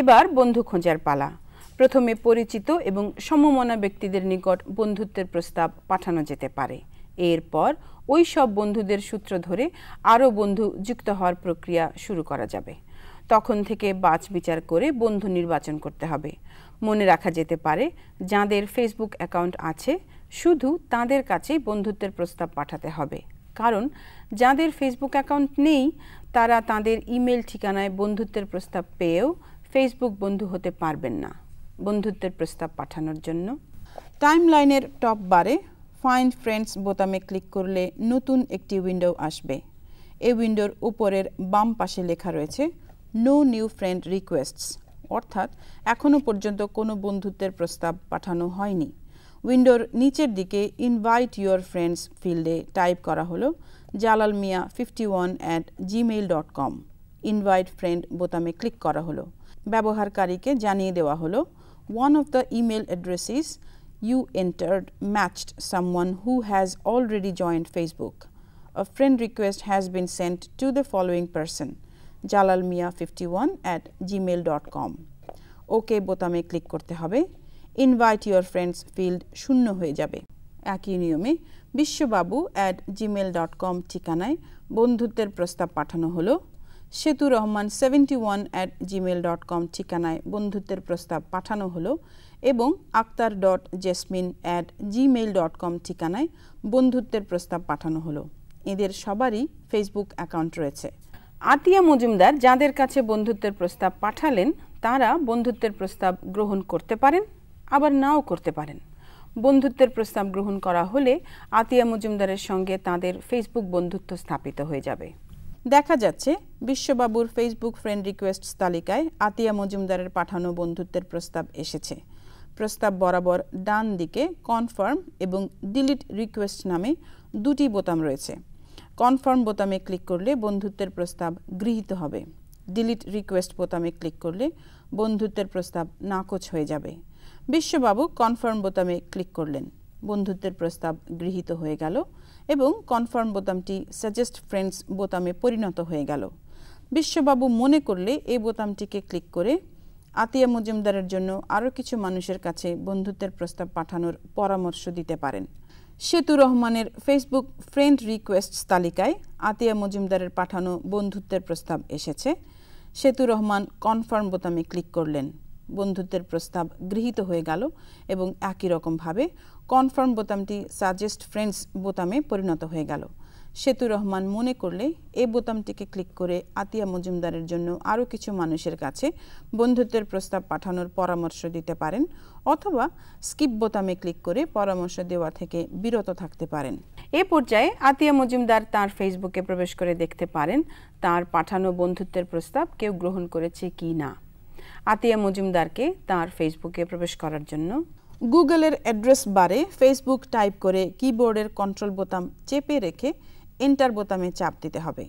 এবার বন্ধু খোঁজার পালা প্রথমে পরিচিত এবং সমমনা ব্যক্তিদের নিকট বন্ধুত্বের প্রস্তাব পাঠানো যেতে পারে এরপর ওই সব বন্ধুদের সূত্র ধরে আরও বন্ধু যুক্ত হওয়ার প্রক্রিয়া শুরু করা যাবে তখন থেকে বাছ বিচার করে বন্ধু নির্বাচন করতে হবে মনে রাখা যেতে পারে যাদের ফেসবুক অ্যাকাউন্ট আছে শুধু তাদের কাছেই বন্ধুত্বের প্রস্তাব পাঠাতে হবে কারণ যাদের ফেসবুক অ্যাকাউন্ট নেই তারা তাদের ইমেল ঠিকানায় বন্ধুত্বের প্রস্তাব পেয়েও ফেসবুক বন্ধু হতে পারবেন না বন্ধুত্বের প্রস্তাব পাঠানোর জন্য টাইমলাইনের টপ বারে ফাইন্ড ফ্রেন্ডস বোতামে ক্লিক করলে নতুন একটি উইন্ডো আসবে এই উইন্ডোর উপরের বাম পাশে লেখা রয়েছে নো নিউ ফ্রেন্ড রিকোয়েস্টস অর্থাৎ এখনও পর্যন্ত কোনো বন্ধুত্বের প্রস্তাব পাঠানো হয়নি উইন্ডোর নিচের দিকে ইনভাইট ইউর ফ্রেন্ডস ফিল্ডে টাইপ করা হলো Jalal Mia fifty one at Gmail dot com invite friend বোতামে ক্লিক করা হলো ব্যবহারকারীকে জানিয়ে দেওয়া হলো one of the email addresses you entered matched someone who has already joined Facebook. A friend request has been sent to the following person jalal mia 51 at gmail.com. ওকে বোতামে click করতে হবে ইনভাইট ইউর ফ্রেন্ডস ফিল্ড শূন্য হয়ে যাবে একই নিয়মে Bishwababu at Gmail dot com ঠিকানায় বন্ধুত্বের প্রস্তাব পাঠানো হলো Setu Rahman seventy one at Gmail dot com ঠিকানায় বন্ধুত্বের প্রস্তাব পাঠানো হলো এবং Akter dot Jasmine at Gmail dot com ঠিকানায় বন্ধুত্বের প্রস্তাব পাঠানো হলো এদের সবারই ফেসবুক অ্যাকাউন্ট রয়েছে আতিয়া মজুমদার যাদের কাছে বন্ধুত্বের প্রস্তাব পাঠালেন তারা বন্ধুত্বের প্রস্তাব গ্রহণ করতে পারেন আবার নাও করতে পারেন বন্ধুত্বের প্রস্তাব গ্রহণ করা হলে আতিয়া মজুমদারের সঙ্গে তাদের ফেসবুক বন্ধুত্ব স্থাপিত হয়ে যাবে দেখা যাচ্ছে বিশ্ববাবুর ফেসবুক ফ্রেন্ড রিকোয়েস্ট তালিকায় আতিয়া মজুমদারের পাঠানো বন্ধুত্বের প্রস্তাব এসেছে প্রস্তাব বরাবর ডান দিকে কনফার্ম এবং ডিলিট রিকোয়েস্ট নামে দুটি বোতাম রয়েছে কনফার্ম বোতামে ক্লিক করলে বন্ধুত্বের প্রস্তাব গৃহীত হবে ডিলিট রিকোয়েস্ট বোতামে ক্লিক করলে বন্ধুত্বের প্রস্তাব নাকচ হয়ে যাবে বিশ্ববাবু কনফার্ম বোতামে ক্লিক করলেন বন্ধুত্বের প্রস্তাব গৃহীত হয়ে গেল এবং কনফার্ম বোতামটি সাজেস্ট ফ্রেন্ডস বোতামে পরিণত হয়ে গেল বিশ্ববাবু মনে করলে এই বোতামটিকে ক্লিক করে আতিয়া মজুমদারের জন্য আরও কিছু মানুষের কাছে বন্ধুত্বের প্রস্তাব পাঠানোর পরামর্শ দিতে পারেন সেতু রহমানের ফেসবুক ফ্রেন্ড রিকোয়েস্ট তালিকায় আতিয়া মজুমদারের পাঠানো বন্ধুত্বের প্রস্তাব এসেছে সেতু রহমান কনফার্ম বোতামে ক্লিক করলেন বন্ধুত্বের প্রস্তাব গৃহীত হয়ে গেল এবং একই রকমভাবে কনফার্ম বোতামটি সাজেস্ট ফ্রেন্ডস বোতামে পরিণত হয়ে গেল সেতু রহমান মনে করলে এ বোতামটিকে ক্লিক করে আতিয়া মজুমদারের জন্য আরও কিছু মানুষের কাছে বন্ধুত্বের প্রস্তাব পাঠানোর পরামর্শ দিতে পারেন অথবা স্কিপ বোতামে ক্লিক করে পরামর্শ দেওয়া থেকে বিরত থাকতে পারেন এ পর্যায়ে আতিয়া মজুমদার তার ফেসবুকে প্রবেশ করে দেখতে পারেন তার পাঠানো বন্ধুত্বের প্রস্তাব কেউ গ্রহণ করেছে কি না আতিয়া মজুমদারকে তার ফেসবুকে প্রবেশ করার জন্য গুগলের অ্যাড্রেস বারে ফেসবুক টাইপ করে কিবোর্ডের কন্ট্রোল বোতাম চেপে রেখে এন্টার বোতামে চাপ দিতে হবে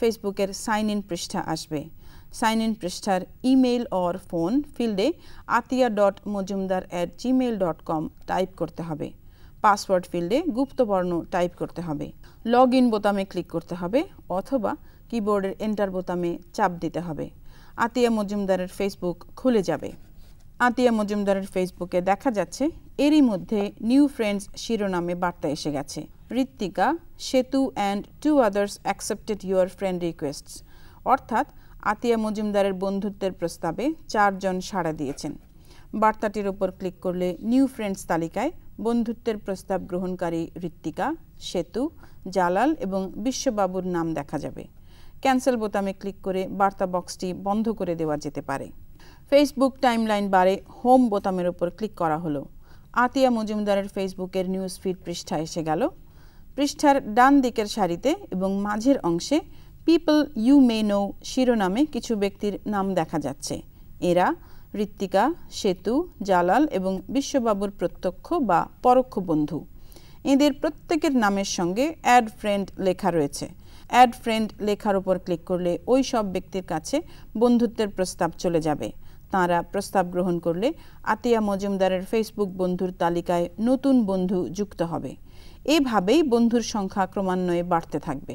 ফেসবুকের সাইন ইন পৃষ্ঠা আসবে সাইন ইন পৃষ্ঠার ইমেল অর ফোন ফিল্ডে Atiya dot Majumdar at Gmail dot com type করতে হবে পাসওয়ার্ড ফিল্ডে গুপ্তবর্ণ টাইপ করতে হবে লগ ইন বোতামে ক্লিক করতে হবে অথবা কিবোর্ডের এন্টার বোতামে চাপ দিতে হবে আতিয়া মজুমদারের ফেসবুক খুলে যাবে আতিয়া মজুমদারের ফেসবুকে দেখা যাচ্ছে এরই মধ্যে নিউ ফ্রেন্ডস শিরোনামে বার্তা এসে গেছে Ritwika Setu and two others accepted your friend requests অর্থাৎ আতিয়া মজুমদারের বন্ধুত্বের প্রস্তাবে চারজন সাড়া দিয়েছেন বার্তাটির ওপর ক্লিক করলে নিউ ফ্রেন্ডস তালিকায় বন্ধুত্বের প্রস্তাব গ্রহণকারী ঋত্বিকা সেতু জালাল এবং বিশ্ববাবুর নাম দেখা যাবে ক্যান্সেল বোতামে ক্লিক করে বার্তা বক্সটি বন্ধ করে দেওয়া যেতে পারে ফেসবুক টাইমলাইন বারে হোম বোতামের ওপর ক্লিক করা হলো আতিয়া মজুমদারের ফেসবুকের নিউজ ফিড পৃষ্ঠা এসে গেল পৃষ্ঠার ডান দিকের সারিতে এবং মাঝের অংশে পিপল ইউ মে নো শিরোনামে কিছু ব্যক্তির নাম দেখা যাচ্ছে এরা ঋত্বিকা সেতু জালাল এবং বিশ্ববাবুর প্রত্যক্ষ বা পরোক্ষ বন্ধু এদের প্রত্যেকের নামের সঙ্গে অ্যাড ফ্রেন্ড লেখা রয়েছে অ্যাড ফ্রেন্ড লেখার উপর ক্লিক করলে ওই সব ব্যক্তির কাছে বন্ধুত্বের প্রস্তাব চলে যাবে তাঁরা প্রস্তাব গ্রহণ করলে আতিয়া মজুমদারের ফেসবুক বন্ধুর তালিকায় নতুন বন্ধু যুক্ত হবে এভাবেই বন্ধুর সংখ্যা ক্রমান্বয়ে বাড়তে থাকবে